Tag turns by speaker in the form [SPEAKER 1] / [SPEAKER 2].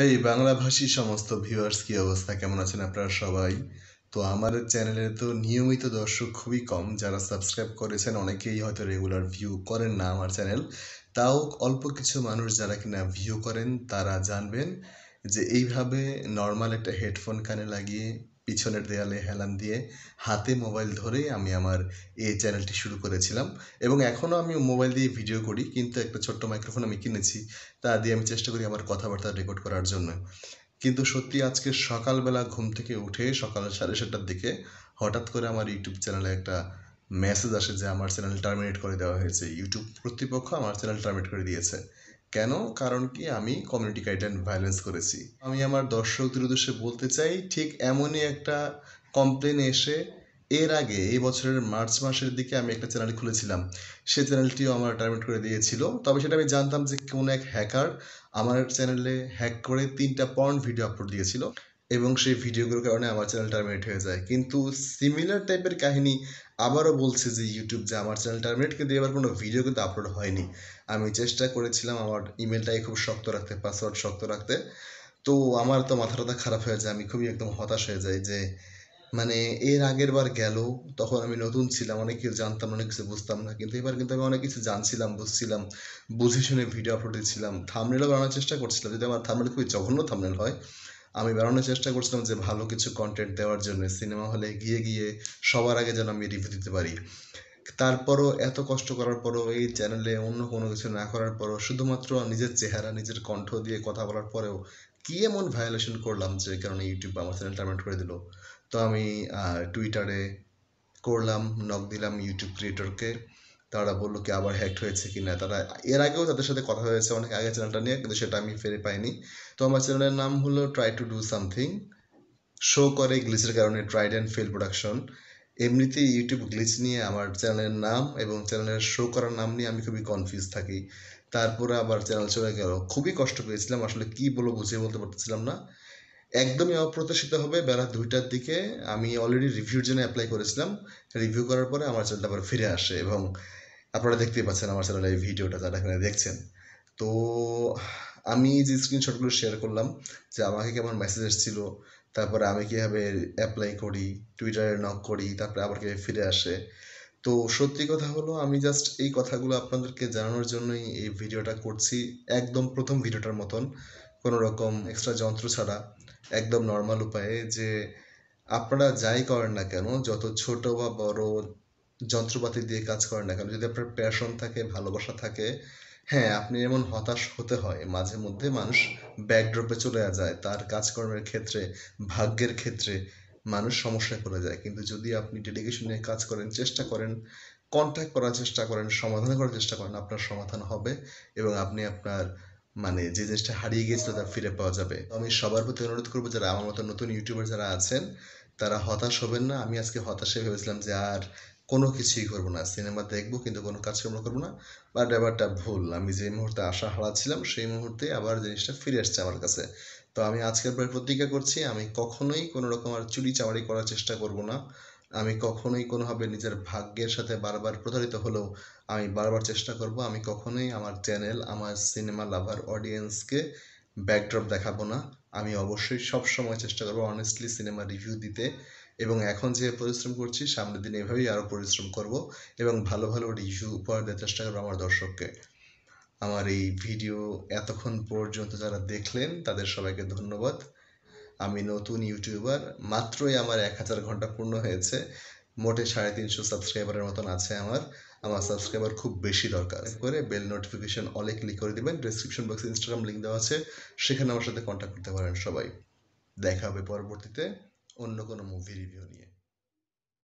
[SPEAKER 1] হেই বাংলাভাষী সমস্ত ভিউয়ার্স কী অবস্থা কেমন আছেন আপনারা সবাই তো আমার চ্যানেলে তো নিয়মিত দর্শক খুবই কম যারা সাবস্ক্রাইব করেছেন অনেকেই হয়তো রেগুলার ভিউ করেন না আমার চ্যানেল তাও অল্প কিছু মানুষ যারা কিনা ভিউ করেন তারা জানবেন যে এইভাবে নর্মাল একটা হেডফোন কানে লাগিয়ে পিছনের দেয়ালে হেলান দিয়ে হাতে মোবাইল ধরেই আমি আমার এই চ্যানেলটি শুরু করেছিলাম এবং এখনও আমি মোবাইল দিয়ে ভিডিও করি কিন্তু একটা ছোট্ট মাইক্রোফোন আমি কিনেছি তা দিয়ে আমি চেষ্টা করি আমার কথাবার্তা রেকর্ড করার জন্য কিন্তু সত্যি আজকে সকালবেলা ঘুম থেকে উঠে সকাল সাড়ে সাতটার দিকে হঠাৎ করে আমার ইউটিউব চ্যানেলে একটা মেসেজ আসে যে আমার চ্যানেল টার্মিনেট করে দেওয়া হয়েছে ইউটিউব কর্তৃপক্ষ আমার চ্যানেল টার্মিনেট করে দিয়েছে কেন কারণ কি আমি কমিউনিটি গাইডলাইন ভায়োলেন্স করেছি আমি আমার দর্শকদের উদ্দেশ্যে বলতে চাই ঠিক এমনই একটা কমপ্লেন এসে এর আগে এই বছরের মার্চ মাসের দিকে আমি একটা চ্যানেল খুলেছিলাম সে চ্যানেলটিও আমার টার্মিনেট করে দিয়েছিল তবে সেটা আমি জানতাম যে কোনো এক হ্যাকার আমার চ্যানেলে হ্যাক করে তিনটা পর্ন ভিডিও আপলোড দিয়েছিল এবং সেই ভিডিওগুলোর কারণে আমার চ্যানেল টার্মিনেট হয়ে যায় কিন্তু সিমিলার টাইপের কাহিনী আবারও বলছে যে ইউটিউব যে আমার চ্যানেল টার্মিনেট কিন্তু এবার কোনো ভিডিও কিন্তু আপলোড হয়নি আমি চেষ্টা করেছিলাম আমার ইমেলটাই খুব শক্ত রাখতে পাসওয়ার্ড শক্ত রাখতে তো আমার তো মাথা টাথা খারাপ হয়ে যায় আমি খুবই একদম হতাশ হয়ে যাই যে মানে এর আগের বার গেল তখন আমি নতুন ছিলাম অনেক কিছু জানতাম অনেক কিছু বুঝতাম না কিন্তু এবার কিন্তু আমি অনেক কিছু জানছিলাম বুঝছিলাম বুঝে শুনে ভিডিও আপলোড দিচ্ছিলাম থামনেলও বানানোর চেষ্টা করছিলাম যদি আমার থামনেল খুবই জঘন্য থামনেল হয় আমি বানানোর চেষ্টা করছিলাম যে ভালো কিছু কন্টেন্ট দেওয়ার জন্য সিনেমা হলে গিয়ে গিয়ে সবার আগে যেন আমি রিভিউ দিতে পারি তারপরও এত কষ্ট করার পরও এই চ্যানেলে অন্য কোনো কিছু না করার পরও শুধুমাত্র নিজের চেহারা নিজের কণ্ঠ দিয়ে কথা বলার পরেও কি এমন ভায়োলেশন করলাম যে কারণে ইউটিউব আমার চ্যানেলটা টার্মেন্ট করে দিল তো আমি টুইটারে করলাম নক দিলাম ইউটিউব ক্রিয়েটরকে তারা বললো কি আবার হ্যাক হয়েছে কি না তারা এর আগেও তাদের সাথে কথা হয়েছে অনেক আগে চ্যানেলটা নিয়ে কিন্তু সেটা আমি ফেরে পাইনি তো আমার চ্যানেলের নাম হলো try to do something show করে গ্লিচের কারণে ট্রাইড অ্যান্ড ফেল প্রোডাকশন এমনিতে ইউটিউব গ্লিচ নিয়ে আমার চ্যানেলের নাম এবং চ্যানেলের শো করার নাম নিয়ে আমি খুবই কনফিউজ থাকি তারপরে আবার চ্যানেল চলে গেল খুবই কষ্ট পেয়েছিলাম আসলে কি বলবো বুঝিয়ে বলতে পারতেছিলাম না একদমই অপ্রত্যাশিত হবে বেলা দুইটার দিকে আমি অলরেডি রিভিউর জন্য অ্যাপ্লাই করেছিলাম রিভিউ করার পরে আমার চ্যানেলটা আবার ফিরে আসে এবং আপনারা দেখতেই পাচ্ছেন আমার চ্যানেলে এই ভিডিওটা যারা এখানে দেখছেন তো আমি যে স্ক্রিনশটগুলো শেয়ার করলাম যে আমাকে কেমন মেসেজ এসেছিলো তারপরে আমি কীভাবে অ্যাপ্লাই করি টুইটারে নক করি তারপরে আবার কীভাবে ফিরে আসে তো সত্যি কথা হলো আমি জাস্ট এই কথাগুলো আপনাদেরকে জানানোর জন্যই এই ভিডিওটা করছি একদম প্রথম ভিডিওটার মতন কোনো রকম এক্সট্রা যন্ত্র ছাড়া একদম নর্মাল উপায়ে যে আপনারা যাই করেন না কেন যত ছোট বা বড় যন্ত্রপাতি দিয়ে কাজ করেন না কেন যদি আপনার প্যাশন থাকে ভালোবাসা থাকে হ্যাঁ আপনি এমন হতাশ হতে হয় মাঝে মধ্যে মানুষ ব্যাকড্রপে চলে যায় তার কাজকর্মের ক্ষেত্রে ভাগ্যের ক্ষেত্রে মানুষ সমস্যায় পড়ে যায় কিন্তু যদি আপনি ডেডিকেশন নিয়ে কাজ করেন চেষ্টা করেন কন্ট্যাক্ট করার চেষ্টা করেন সমাধান করার চেষ্টা করেন আপনার সমাধান হবে এবং আপনি আপনার মানে যে জিনিসটা হারিয়ে গিয়েছিল তা ফিরে পাওয়া যাবে আমি সবার প্রতি অনুরোধ করবো যারা আমার মতো নতুন ইউটিউবার যারা আছেন তারা হতাশ হবেন না আমি আজকে হতাশে ভেবেছিলাম যে আর কোনো কিছুই করবো না সিনেমা দেখবো কিন্তু কোনো কাজকর্ম করবো না বা ব্যাপারটা ভুল আমি যে মুহূর্তে আশা হারাচ্ছিলাম সেই মুহূর্তে আবার জিনিসটা ফিরে আসছে আমার কাছে তো আমি আজকের পরে প্রতিজ্ঞা করছি আমি কখনোই কোনো রকম আর চুরি চামারি করার চেষ্টা করব না আমি কখনোই কোনোভাবে নিজের ভাগ্যের সাথে বারবার প্রতারিত হলেও আমি বারবার চেষ্টা করব আমি কখনোই আমার চ্যানেল আমার সিনেমা লাভার অডিয়েন্সকে ব্যাকড্রপ দেখাবো না আমি অবশ্যই সব সময় চেষ্টা করবো অনেস্টলি সিনেমা রিভিউ দিতে এবং এখন যে পরিশ্রম করছি সামনের দিন এভাবেই আরও পরিশ্রম করব এবং ভালো ভালো রিভিউ উপহার দেওয়ার চেষ্টা করবো আমার দর্শককে আমার এই ভিডিও এতক্ষণ পর্যন্ত যারা দেখলেন তাদের সবাইকে ধন্যবাদ আমি নতুন ইউটিউবার মাত্রই আমার এক হাজার ঘন্টা পূর্ণ হয়েছে মোটে সাড়ে তিনশো সাবস্ক্রাইবারের মতন আছে আমার আমার সাবস্ক্রাইবার খুব বেশি দরকার করে বেল নোটিফিকেশন অলে ক্লিক করে দেবেন ডিসক্রিপশন বক্সে ইনস্টাগ্রাম লিঙ্ক দেওয়া আছে সেখানে আমার সাথে কন্ট্যাক্ট করতে পারেন সবাই দেখা হবে পরবর্তীতে অন্য কোনো মুভি রিভিউ নিয়ে